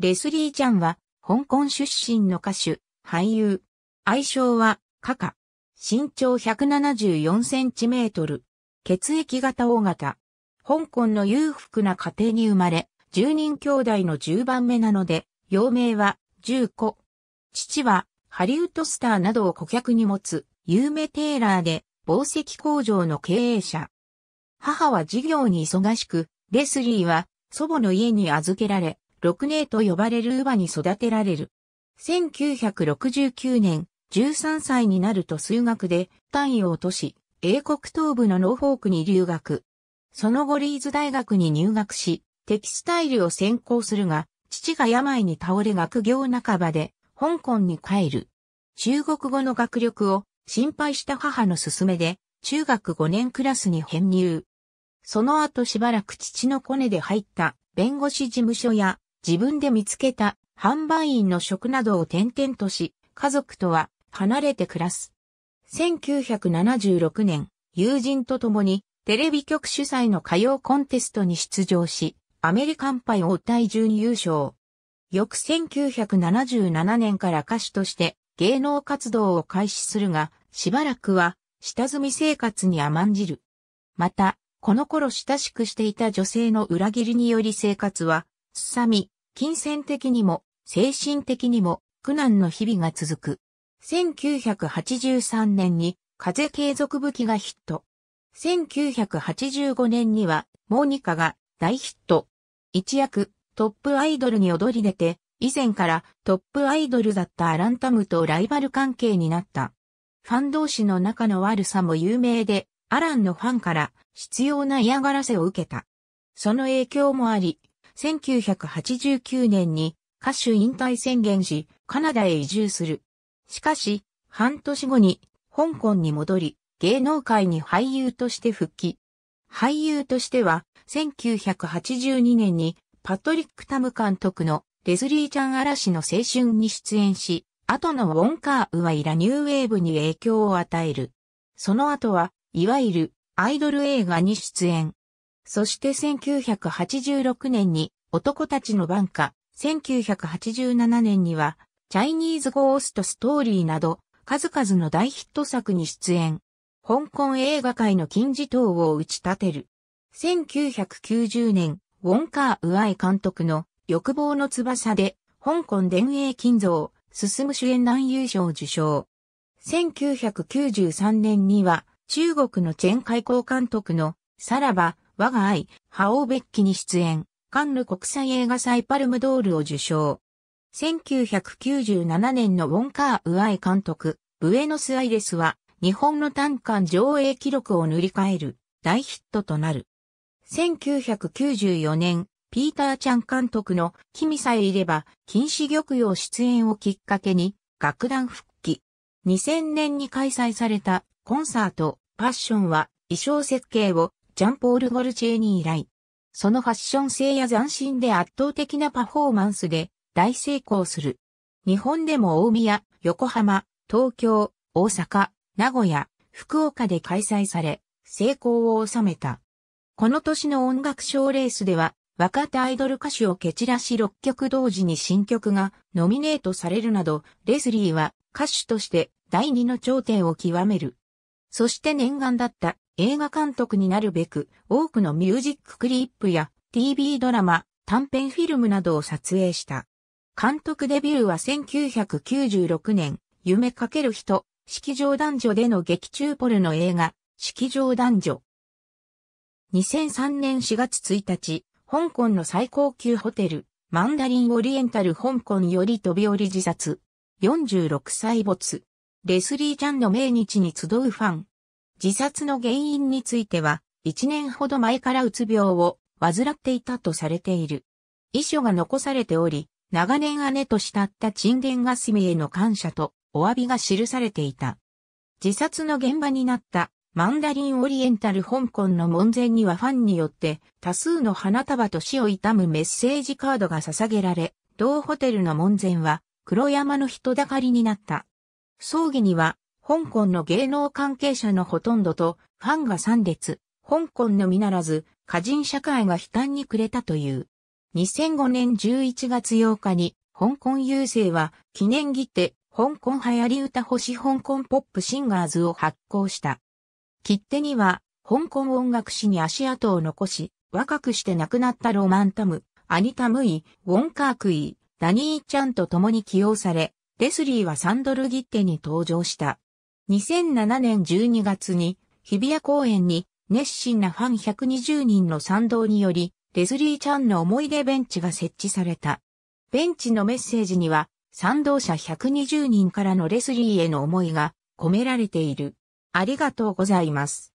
レスリー・チャンは、香港出身の歌手、俳優。愛称は、カカ。身長174センチメートル。血液型 O 型。香港の裕福な家庭に生まれ、10人兄弟の10番目なので、幼名は、10個。父は、ハリウッドスターなどを顧客に持つ、有名テーラーで、宝石工場の経営者。母は事業に忙しく、レスリーは、祖母の家に預けられ、六年と呼ばれる乳母に育てられる。1969年、13歳になると数学で単位を落とし、英国東部のノーフォークに留学。その後リーズ大学に入学し、テキスタイルを専攻するが、父が病に倒れ学業半ばで、香港に帰る。中国語の学力を心配した母の勧めで、中学5年クラスに編入。その後しばらく父のコネで入った弁護士事務所や自分で見つけた販売員の職などを転々とし、家族とは離れて暮らす。1976年、友人と共にテレビ局主催の歌謡コンテストに出場し、アメリカンパイをい準優勝。翌1977年から歌手として芸能活動を開始するが、しばらくは下積み生活に甘んじる。また、この頃親しくしていた女性の裏切りにより生活は、すさみ、金銭的にも、精神的にも、苦難の日々が続く。1983年に、風継続武器がヒット。1985年には、モニカが大ヒット。一躍、トップアイドルに躍り出て、以前からトップアイドルだったアランタムとライバル関係になった。ファン同士の仲の悪さも有名で、アランのファンから必要な嫌がらせを受けた。その影響もあり、1989年に歌手引退宣言し、カナダへ移住する。しかし、半年後に香港に戻り、芸能界に俳優として復帰。俳優としては、1982年にパトリック・タム監督のレズリーちゃん嵐の青春に出演し、後のウォンカーウはイラニューウェーブに影響を与える。その後は、いわゆるアイドル映画に出演。そして1986年に男たちの番歌、1987年にはチャイニーズゴーストストーリーなど数々の大ヒット作に出演。香港映画界の金字塔を打ち立てる。1990年、ウォンカー・ウアイ監督の欲望の翼で、香港電営金像、進む主演男優賞受賞。1993年には、中国のチェン海港監督の、さらば、我が愛、ハオーベッキに出演、カンヌ国際映画祭パルムドールを受賞。1997年のウォンカー・ウアイ監督、ブエノス・アイレスは、日本の単館上映記録を塗り替える、大ヒットとなる。1994年、ピーター・チャン監督の君さえいれば、禁止玉葉出演をきっかけに、楽団復帰。2000年に開催されたコンサート、パッションは衣装設計をジャンポール・ゴルチェーニ以来、そのファッション性や斬新で圧倒的なパフォーマンスで大成功する。日本でも大宮、横浜、東京、大阪、名古屋、福岡で開催され、成功を収めた。この年の音楽賞レースでは、若手アイドル歌手を蹴散らし6曲同時に新曲がノミネートされるなど、レスリーは歌手として第二の頂点を極める。そして念願だった映画監督になるべく多くのミュージッククリップや TV ドラマ、短編フィルムなどを撮影した。監督デビューは1996年、夢かける人、式場男女での劇中ポルの映画、式場男女。2003年4月1日、香港の最高級ホテル、マンダリンオリエンタル香港より飛び降り自殺。46歳没。レスリーちゃんの命日に集うファン。自殺の原因については、1年ほど前からうつ病を患っていたとされている。遺書が残されており、長年姉と慕った沈殿がすみへの感謝とお詫びが記されていた。自殺の現場になったマンダリンオリエンタル香港の門前にはファンによって多数の花束と死を悼むメッセージカードが捧げられ、同ホテルの門前は黒山の人だかりになった。葬儀には香港の芸能関係者のほとんどとファンが参列、香港のみならず、歌人社会が悲嘆に暮れたという。2005年11月8日に、香港郵政は記念切手、香港流行り歌星香港ポップシンガーズを発行した。切手には、香港音楽史に足跡を残し、若くして亡くなったロマンタム、アニタムイ、ウォンカークイ、ダニーちゃんと共に起用され、レスリーはサンドル切手に登場した。2007年12月に日比谷公園に熱心なファン120人の賛同により、レズリー・ちゃんの思い出ベンチが設置された。ベンチのメッセージには、賛同者120人からのレスリーへの思いが込められている。ありがとうございます。